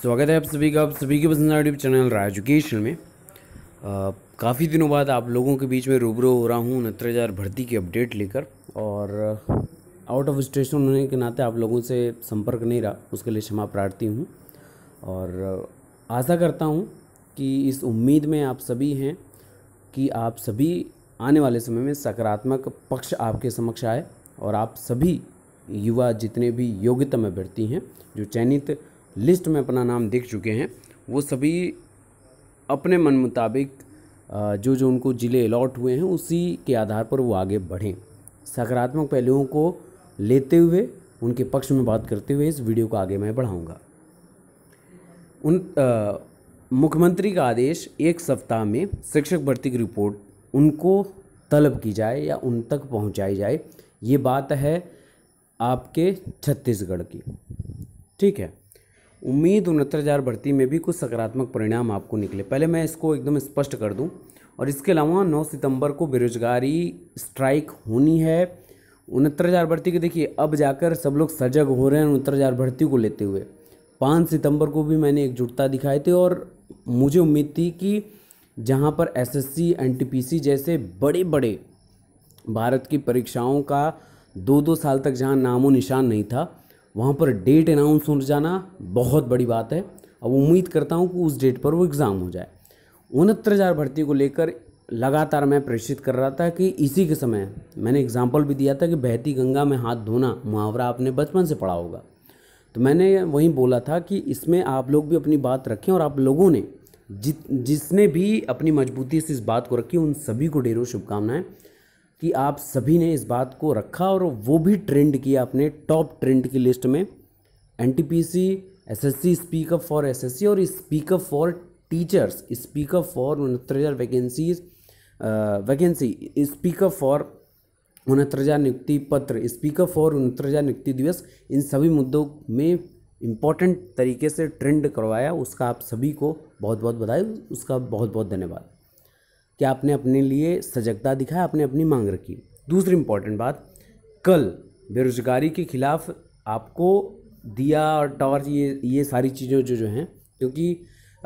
स्वागत है आप सभी का आप सभी के पसंद यूट्यूब चैनल राजुकेशन में काफ़ी दिनों बाद आप लोगों के बीच में रूबरू हो रहा हूँ उनहत्तर हज़ार भर्ती की अपडेट लेकर और आउट ऑफ स्टेशन होने के नाते आप लोगों से संपर्क नहीं रहा उसके लिए क्षमा प्रार्थी हूँ और आशा करता हूँ कि इस उम्मीद में आप सभी हैं कि आप सभी आने वाले समय में सकारात्मक पक्ष आपके समक्ष आए और आप सभी युवा जितने भी योग्यतम अभ्यर्थी हैं जो चयनित लिस्ट में अपना नाम देख चुके हैं वो सभी अपने मन मुताबिक जो जो उनको ज़िले अलॉट हुए हैं उसी के आधार पर वो आगे बढ़ें सकारात्मक पहलुओं को लेते हुए उनके पक्ष में बात करते हुए इस वीडियो को आगे मैं बढ़ाऊँगा उन आ, मुख्यमंत्री का आदेश एक सप्ताह में शिक्षक भर्ती की रिपोर्ट उनको तलब की जाए या उन तक पहुंचाई जाए ये बात है आपके छत्तीसगढ़ की ठीक है उम्मीद उनहत्तर हज़ार भर्ती में भी कुछ सकारात्मक परिणाम आपको निकले पहले मैं इसको एकदम स्पष्ट कर दूं और इसके अलावा 9 सितंबर को बेरोजगारी स्ट्राइक होनी है उनहत्तर हज़ार भर्ती के देखिए अब जाकर सब लोग सजग हो रहे हैं उनहत्तर हज़ार भर्ती को लेते हुए पाँच सितंबर को भी मैंने एकजुटता दिखाई थी और मुझे उम्मीद थी कि जहाँ पर एस सी जैसे बड़े बड़े भारत की परीक्षाओं का दो दो साल तक जहाँ नामो निशान नहीं था वहाँ पर डेट अनाउंस हो जाना बहुत बड़ी बात है अब उम्मीद करता हूँ कि उस डेट पर वो एग्ज़ाम हो जाए उनहत्तर हज़ार भर्ती को लेकर लगातार मैं प्रेषित कर रहा था कि इसी के समय मैंने एग्जाम्पल भी दिया था कि बहती गंगा में हाथ धोना मुहावरा आपने बचपन से पढ़ा होगा तो मैंने वहीं बोला था कि इसमें आप लोग भी अपनी बात रखें और आप लोगों ने जित जिसने भी अपनी मजबूती से इस बात को रखी उन सभी को ढेरों शुभकामनाएं कि आप सभी ने इस बात को रखा और वो भी ट्रेंड किया अपने टॉप ट्रेंड की लिस्ट में N T P C S S C speak up for S S C और speak up for teachers speak up for उनहत्तर हज़ार वैकेंसीज वैकेंसी स्पीकअप फॉर उनहत्तर हज़ार नियुक्ति पत्र स्पीकअप फॉर उनहत्तर हज़ार नियुक्ति दिवस इन सभी मुद्दों में इम्पॉर्टेंट तरीके से ट्रेंड करवाया उसका आप सभी को बहुत बहुत बधाई उसका बहुत बहुत धन्यवाद कि आपने अपने लिए सजगता दिखाया आपने अपनी मांग रखी दूसरी इम्पॉर्टेंट बात कल बेरोजगारी के खिलाफ आपको दिया और टॉर्च ये ये सारी चीज़ें जो जो हैं क्योंकि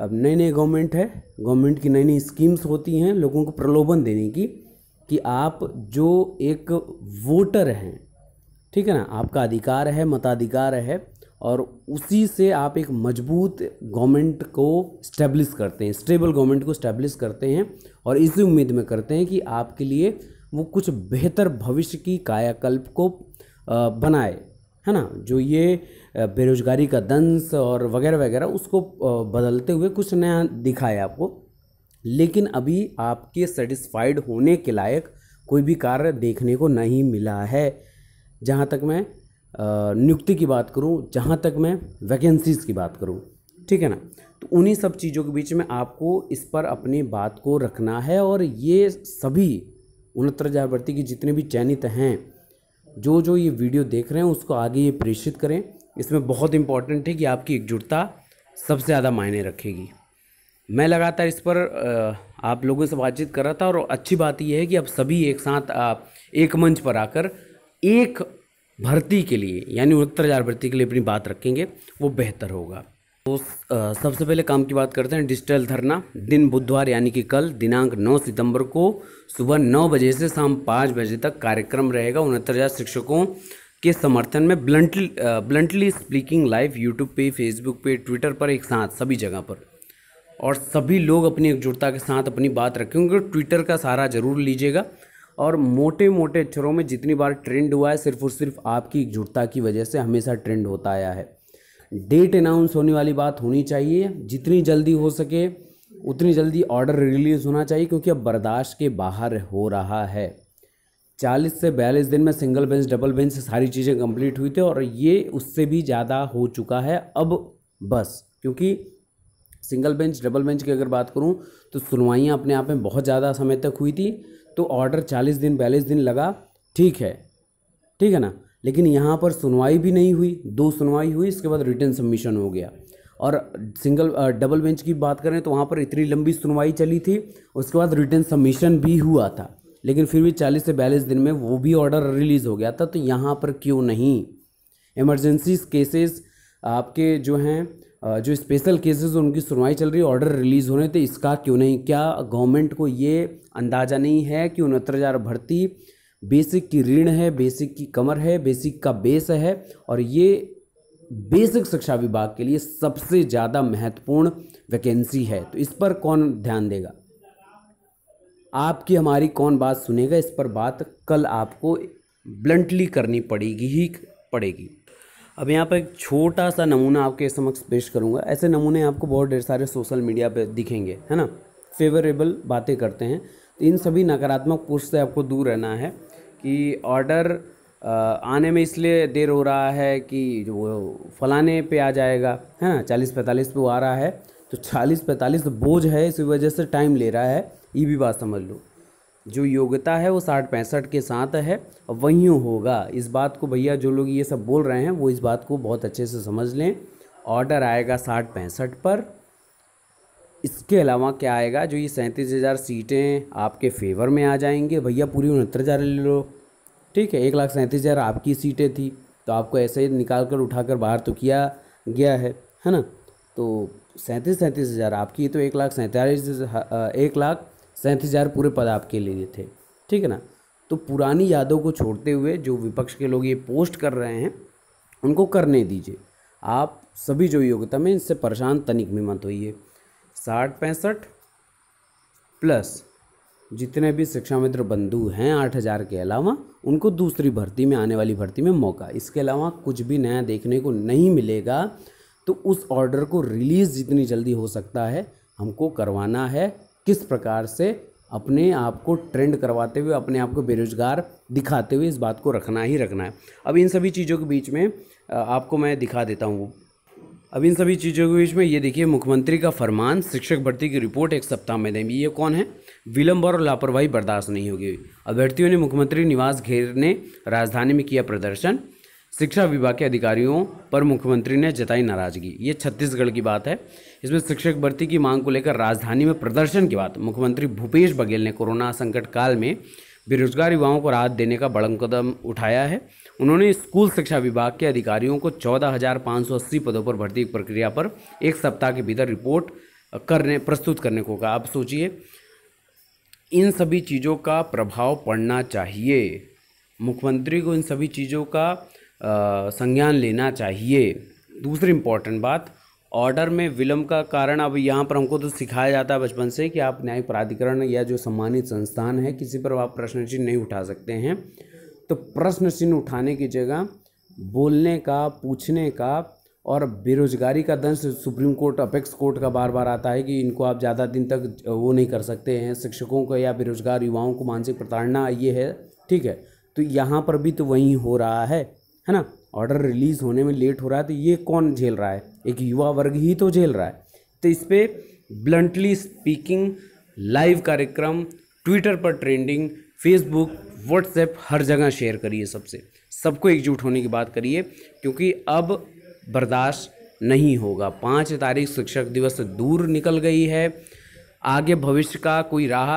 अब नए नए गवर्नमेंट है गवर्नमेंट की नई नई स्कीम्स होती हैं लोगों को प्रलोभन देने की कि आप जो एक वोटर हैं ठीक है ना आपका अधिकार है मताधिकार है और उसी से आप एक मजबूत गवर्नमेंट को स्टेब्लिश करते हैं स्टेबल गवर्नमेंट को स्टेब्लिश करते हैं और इसी उम्मीद में करते हैं कि आपके लिए वो कुछ बेहतर भविष्य की कायाकल्प को बनाए है ना जो ये बेरोजगारी का दंश और वगैरह वगैरह उसको बदलते हुए कुछ नया दिखाए आपको लेकिन अभी आपके सेटिस्फाइड होने के लायक कोई भी कार्य देखने को नहीं मिला है जहाँ तक मैं नियुक्ति की बात करूँ जहाँ तक मैं वैकेंसीज़ की बात करूँ ठीक है ना तो उन्हीं सब चीज़ों के बीच में आपको इस पर अपनी बात को रखना है और ये सभी उनहत्तर हज़ार भर्ती की जितने भी चयनित हैं जो जो ये वीडियो देख रहे हैं उसको आगे ये प्रेषित करें इसमें बहुत इंपॉर्टेंट है कि आपकी एकजुटता सबसे ज़्यादा मायने रखेगी मैं लगातार इस पर आप लोगों से बातचीत कर रहा था और अच्छी बात यह है कि अब सभी एक साथ एक मंच पर आकर एक भर्ती के लिए यानी उनहत्तर हज़ार भर्ती के लिए अपनी बात रखेंगे वो बेहतर होगा तो सबसे पहले काम की बात करते हैं डिजिटल धरना दिन बुधवार यानी कि कल दिनांक 9 सितंबर को सुबह 9 बजे से शाम 5 बजे तक कार्यक्रम रहेगा उनहत्तर हज़ार शिक्षकों के समर्थन में bluntly bluntly speaking live YouTube पे फेसबुक पे ट्विटर पर एक साथ सभी जगह पर और सभी लोग अपनी एकजुटता के साथ अपनी बात रखेंगे ट्विटर का सहारा ज़रूर लीजिएगा और मोटे मोटे अक्षरों में जितनी बार ट्रेंड हुआ है सिर्फ और सिर्फ आपकी एकजुटता की वजह से हमेशा ट्रेंड होता आया है डेट अनाउंस होने वाली बात होनी चाहिए जितनी जल्दी हो सके उतनी जल्दी ऑर्डर रिलीज़ होना चाहिए क्योंकि अब बर्दाश्त के बाहर हो रहा है चालीस से बयालीस दिन में सिंगल बेंच डबल बेंच सारी चीज़ें कंप्लीट हुई थी और ये उससे भी ज़्यादा हो चुका है अब बस क्योंकि सिंगल बेंच डबल बेंच की अगर बात करूँ तो सुनवाइयाँ अपने आप में बहुत ज़्यादा समय तक हुई थी तो ऑर्डर चालीस दिन बयालीस दिन लगा ठीक है ठीक है ना लेकिन यहाँ पर सुनवाई भी नहीं हुई दो सुनवाई हुई इसके बाद रिटर्न सबमिशन हो गया और सिंगल डबल बेंच की बात करें तो वहाँ पर इतनी लंबी सुनवाई चली थी उसके बाद रिटर्न सबमिशन भी हुआ था लेकिन फिर भी चालीस से बयालीस दिन में वो भी ऑर्डर रिलीज़ हो गया था तो यहाँ पर क्यों नहीं इमरजेंसी केसेस आपके जो हैं जो स्पेशल केसेस उनकी सुनवाई चल रही है ऑर्डर रिलीज़ होने थे इसका क्यों नहीं क्या गवर्नमेंट को ये अंदाज़ा नहीं है कि उनहत्तर हज़ार भर्ती बेसिक की ऋण है बेसिक की कमर है बेसिक का बेस है और ये बेसिक शिक्षा विभाग के लिए सबसे ज़्यादा महत्वपूर्ण वैकेंसी है तो इस पर कौन ध्यान देगा आपकी हमारी कौन बात सुनेगा इस पर बात कल आपको ब्लंटली करनी पड़ेगी ही पड़ेगी अब यहाँ पर एक छोटा सा नमूना आपके समक्ष पेश करूँगा ऐसे नमूने आपको बहुत ढेर सारे सोशल मीडिया पर दिखेंगे है ना फेवरेबल बातें करते हैं तो इन सभी नकारात्मक पुरुष से आपको दूर रहना है कि ऑर्डर आने में इसलिए देर हो रहा है कि वो फलाने पे आ जाएगा है ना चालीस पैंतालीस पे वो आ रहा है तो चालीस पैंतालीस बोझ है इस वजह से टाइम ले रहा है ये भी बात समझ लो जो योग्यता है वो साठ पैंसठ के साथ है वहीं होगा इस बात को भैया जो लोग ये सब बोल रहे हैं वो इस बात को बहुत अच्छे से समझ लें ऑर्डर आएगा साठ पैंसठ पर इसके अलावा क्या आएगा जो ये सैंतीस हज़ार सीटें आपके फेवर में आ जाएंगे भैया पूरी उनहत्तर हज़ार ले लो ठीक है एक लाख सैंतीस हज़ार आपकी सीटें थी तो आपको ऐसे ही निकाल कर उठा कर बाहर तो किया गया है है ना तो सैंतीस सैंतीस हज़ार आपकी तो एक लाख सैंतालीस एक लाख सैंतीस हज़ार पूरे पद आपके लिए थे ठीक है ना तो पुरानी यादों को छोड़ते हुए जो विपक्ष के लोग ये पोस्ट कर रहे हैं उनको करने दीजिए आप सभी जो योग्यता में इनसे परेशान तनिक भी मत होइए साठ पैंसठ प्लस जितने भी शिक्षा मित्र बंधु हैं आठ हज़ार के अलावा उनको दूसरी भर्ती में आने वाली भर्ती में मौका इसके अलावा कुछ भी नया देखने को नहीं मिलेगा तो उस ऑर्डर को रिलीज़ जितनी जल्दी हो सकता है हमको करवाना है किस प्रकार से अपने आप को ट्रेंड करवाते हुए अपने आप को बेरोजगार दिखाते हुए इस बात को रखना ही रखना है अब इन सभी चीज़ों के बीच में आपको मैं दिखा देता हूँ अब इन सभी चीज़ों के बीच में ये देखिए मुख्यमंत्री का फरमान शिक्षक भर्ती की रिपोर्ट एक सप्ताह में देंगे ये कौन है विलंब और लापरवाही बर्दाश्त नहीं होगी अभ्यर्थियों ने मुख्यमंत्री निवास घेरने राजधानी में किया प्रदर्शन शिक्षा विभाग के अधिकारियों पर मुख्यमंत्री ने जताई नाराजगी ये छत्तीसगढ़ की बात है इसमें शिक्षक भर्ती की मांग को लेकर राजधानी में प्रदर्शन की बात मुख्यमंत्री भूपेश बघेल ने कोरोना संकट काल में बेरोजगार युवाओं को राहत देने का बड़ा कदम उठाया है उन्होंने स्कूल शिक्षा विभाग के अधिकारियों को चौदह पदों पर भर्ती प्रक्रिया पर एक सप्ताह के भीतर रिपोर्ट करने प्रस्तुत करने को कहा आप सोचिए इन सभी चीज़ों का प्रभाव पड़ना चाहिए मुख्यमंत्री को इन सभी चीज़ों का संज्ञान लेना चाहिए दूसरी इम्पॉर्टेंट बात ऑर्डर में विलम्ब का कारण अब यहाँ पर हमको तो सिखाया जाता है बचपन से कि आप न्यायिक प्राधिकरण या जो सम्मानित संस्थान है किसी पर आप प्रश्न चिन्ह नहीं उठा सकते हैं तो प्रश्न चिन्ह उठाने की जगह बोलने का पूछने का और बेरोजगारी का दंश सुप्रीम कोर्ट अपेक्स कोर्ट का बार बार आता है कि इनको आप ज़्यादा दिन तक वो नहीं कर सकते हैं शिक्षकों को या बेरोजगार युवाओं को मानसिक प्रताड़ना ये है ठीक है तो यहाँ पर भी तो वहीं हो रहा है है ना ऑर्डर रिलीज़ होने में लेट हो रहा है तो ये कौन झेल रहा है एक युवा वर्ग ही तो झेल रहा है तो इस पर ब्लंटली स्पीकिंग लाइव कार्यक्रम ट्विटर पर ट्रेंडिंग फेसबुक व्हाट्सएप हर जगह शेयर करिए सबसे सबको एकजुट होने की बात करिए क्योंकि अब बर्दाश्त नहीं होगा पाँच तारीख शिक्षक दिवस दूर निकल गई है आगे भविष्य का कोई राह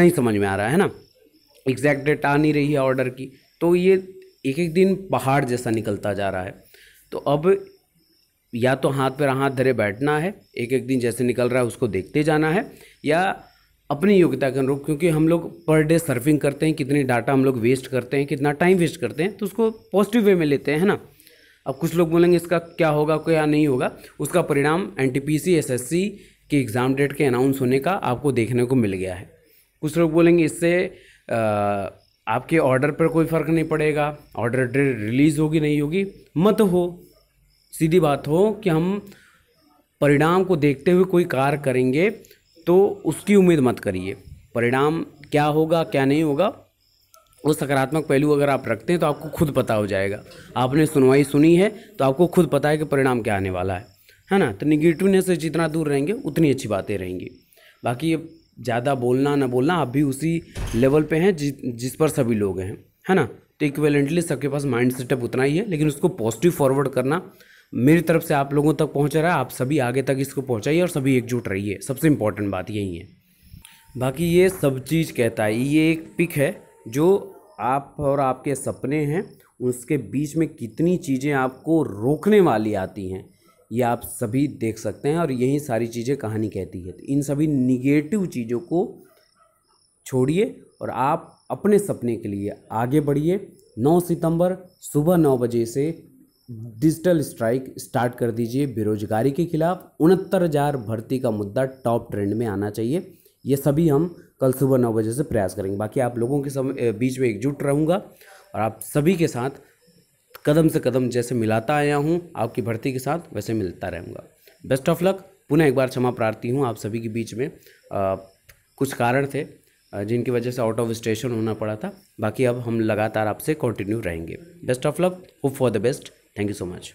नहीं समझ में आ रहा है ना एग्जैक्ट डेट आ नहीं रही है ऑर्डर की तो ये एक एक दिन पहाड़ जैसा निकलता जा रहा है तो अब या तो हाथ पर हाथ धरे बैठना है एक एक दिन जैसे निकल रहा है उसको देखते जाना है या अपनी योग्यता के अनुरूप क्योंकि हम लोग पर डे सर्फिंग करते हैं कितनी डाटा हम लोग वेस्ट करते हैं कितना टाइम वेस्ट करते हैं तो उसको पॉजिटिव वे में लेते हैं है ना अब कुछ लोग बोलेंगे इसका क्या होगा क्या नहीं होगा उसका परिणाम N T P C S S C के एग्ज़ाम डेट के अनाउंस होने का आपको देखने को मिल गया है कुछ लोग बोलेंगे इससे आ, आपके ऑर्डर पर कोई फ़र्क नहीं पड़ेगा ऑर्डर रिलीज़ होगी नहीं होगी मत हो सीधी बात हो कि हम परिणाम को देखते हुए कोई कार्य करेंगे तो उसकी उम्मीद मत करिए परिणाम क्या होगा क्या नहीं होगा वो सकारात्मक पहलू अगर आप रखते हैं तो आपको खुद पता हो जाएगा आपने सुनवाई सुनी है तो आपको खुद पता है कि परिणाम क्या आने वाला है है ना तो निगेटिवनेस से जितना दूर रहेंगे उतनी अच्छी बातें रहेंगी बाकी ये ज़्यादा बोलना ना बोलना आप भी उसी लेवल पे हैं जि, जिस पर सभी लोग हैं है ना तो इक्वेलेंटली सबके पास माइंड सेटअप उतना ही है लेकिन उसको पॉजिटिव फॉरवर्ड करना मेरी तरफ से आप लोगों तक पहुँच रहा है आप सभी आगे तक इसको पहुँचाइए और सभी एकजुट रहिए सबसे इम्पॉर्टेंट बात यही है बाकी ये सब चीज़ कहता है ये एक पिक है जो आप और आपके सपने हैं उसके बीच में कितनी चीज़ें आपको रोकने वाली आती हैं ये आप सभी देख सकते हैं और यही सारी चीज़ें कहानी कहती है तो इन सभी निगेटिव चीज़ों को छोड़िए और आप अपने सपने के लिए आगे बढ़िए 9 सितंबर सुबह नौ बजे से डिजिटल स्ट्राइक स्टार्ट कर दीजिए बेरोजगारी के खिलाफ उनहत्तर हज़ार भर्ती का मुद्दा टॉप ट्रेंड में आना चाहिए ये सभी हम कल सुबह नौ बजे से प्रयास करेंगे बाकी आप लोगों के सब बीच में एकजुट रहूँगा और आप सभी के साथ कदम से कदम जैसे मिलाता आया हूँ आपकी भर्ती के साथ वैसे मिलता रहूँगा बेस्ट ऑफ लक पुनः एक बार क्षमा प्रार्थी हूँ आप सभी के बीच में आ, कुछ कारण थे जिनकी वजह से आउट ऑफ स्टेशन होना पड़ा था बाकी अब हम लगातार आपसे कंटिन्यू रहेंगे best of luck hope for the best thank you so much